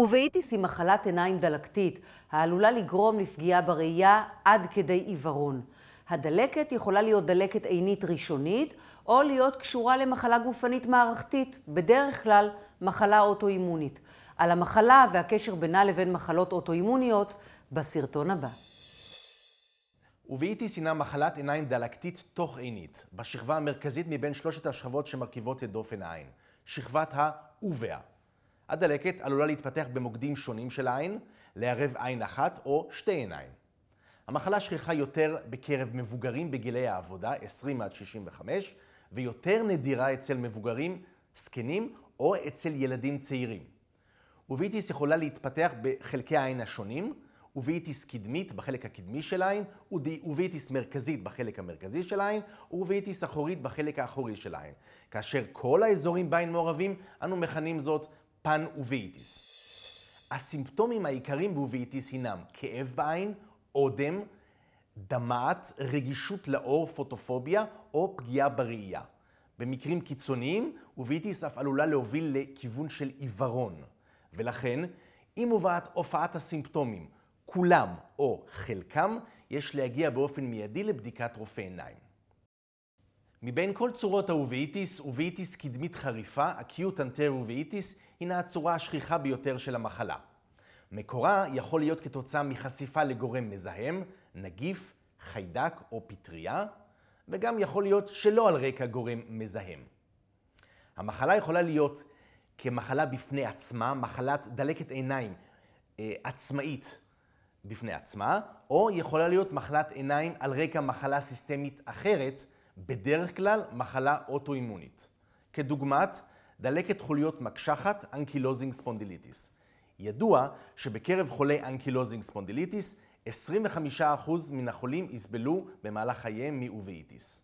ובאיטיס היא מחלת עיניים דלקתית, העלולה לגרום לפגיעה בראייה עד כדי עיוורון. הדלקת יכולה להיות דלקת עינית ראשונית, או להיות קשורה למחלה גופנית מערכתית, בדרך כלל מחלה אוטואימונית. על המחלה והקשר בינה לבין מחלות אוטואימוניות בסרטון הבא. ובאיטיס הינה מחלת עיניים דלקתית תוך עינית, בשכבה המרכזית מבין שלושת השכבות שמרכיבות את דופן העין, שכבת האובה. הדלקת עלולה להתפתח במוקדים שונים של העין, לערב עין אחת או שתי עיניים. המחלה שכיחה יותר בקרב מבוגרים בגילי העבודה, 20 עד 65, ויותר נדירה אצל מבוגרים, זקנים או אצל ילדים צעירים. אוביטיס יכולה להתפתח בחלקי העין השונים, אוביטיס קדמית בחלק הקדמי של העין, אוביטיס מרכזית בחלק המרכזי של העין, וויטיס אחורית בחלק האחורי של העין. כאשר כל האזורים בעין מעורבים, אנו מכנים זאת פן אוביטיס. הסימפטומים העיקריים באוביטיס הינם כאב בעין, אודם, דמעת, רגישות לאור, פוטופוביה או פגיעה בראייה. במקרים קיצוניים, אוביטיס אף עלולה להוביל לכיוון של עיוורון. ולכן, אם הובאת הופעת הסימפטומים, כולם או חלקם, יש להגיע באופן מיידי לבדיקת רופא עיניים. מבין כל צורות האוביטיס, אוביטיס קדמית חריפה, אקיוט אנטר אוביטיס, הינה הצורה השכיחה ביותר של המחלה. מקורה יכול להיות כתוצאה מחשיפה לגורם מזהם, נגיף, חיידק או פטריה, וגם יכול להיות שלא על רקע גורם מזהם. המחלה יכולה להיות כמחלה בפני עצמה, מחלת דלקת עיניים אה, עצמאית בפני עצמה, או יכולה להיות מחלת עיניים על רקע מחלה סיסטמית אחרת, בדרך כלל מחלה אוטואימונית, כדוגמת דלקת חוליות מקשחת, אנקילוזינג ספונדיליטיס. ידוע שבקרב חולי אנקילוזינג ספונדיליטיס, 25% מן החולים יסבלו במהלך חייהם מאובייטיס.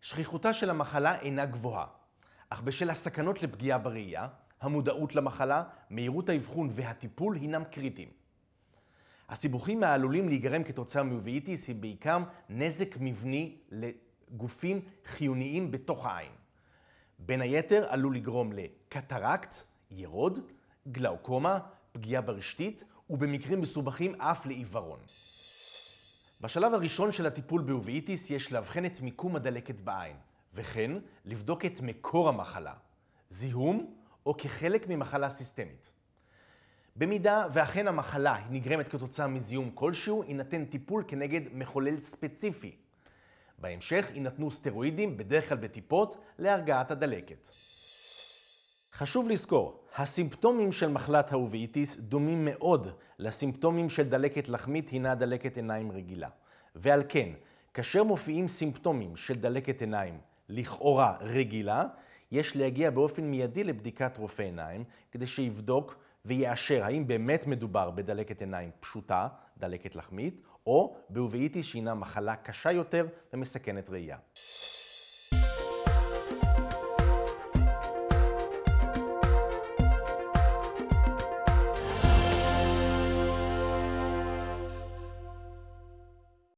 שכיחותה של המחלה אינה גבוהה, אך בשל הסכנות לפגיעה בראייה, המודעות למחלה, מהירות האבחון והטיפול הינם קריטיים. הסיבוכים העלולים להיגרם כתוצאה מאובייטיס היא בעיקר נזק מבני גופים חיוניים בתוך העין. בין היתר עלול לגרום לקטרקט, ירוד, גלאוקומה, פגיעה ברשתית ובמקרים מסובכים אף לעיוורון. בשלב הראשון של הטיפול באוביטיס יש לאבחן את מיקום הדלקת בעין, וכן לבדוק את מקור המחלה, זיהום או כחלק ממחלה סיסטמית. במידה ואכן המחלה נגרמת כתוצאה מזיהום כלשהו, יינתן טיפול כנגד מחולל ספציפי. בהמשך יינתנו סטרואידים, בדרך כלל בטיפות, להרגעת הדלקת. חשוב לזכור, הסימפטומים של מחלת האובייטיס דומים מאוד לסימפטומים של דלקת לחמית הינה דלקת עיניים רגילה. ועל כן, כאשר מופיעים סימפטומים של דלקת עיניים לכאורה רגילה, יש להגיע באופן מיידי לבדיקת רופא עיניים, כדי שיבדוק ויאשר האם באמת מדובר בדלקת עיניים פשוטה, דלקת לחמית, או בהובאיתי שהינה מחלה קשה יותר ומסכנת ראייה.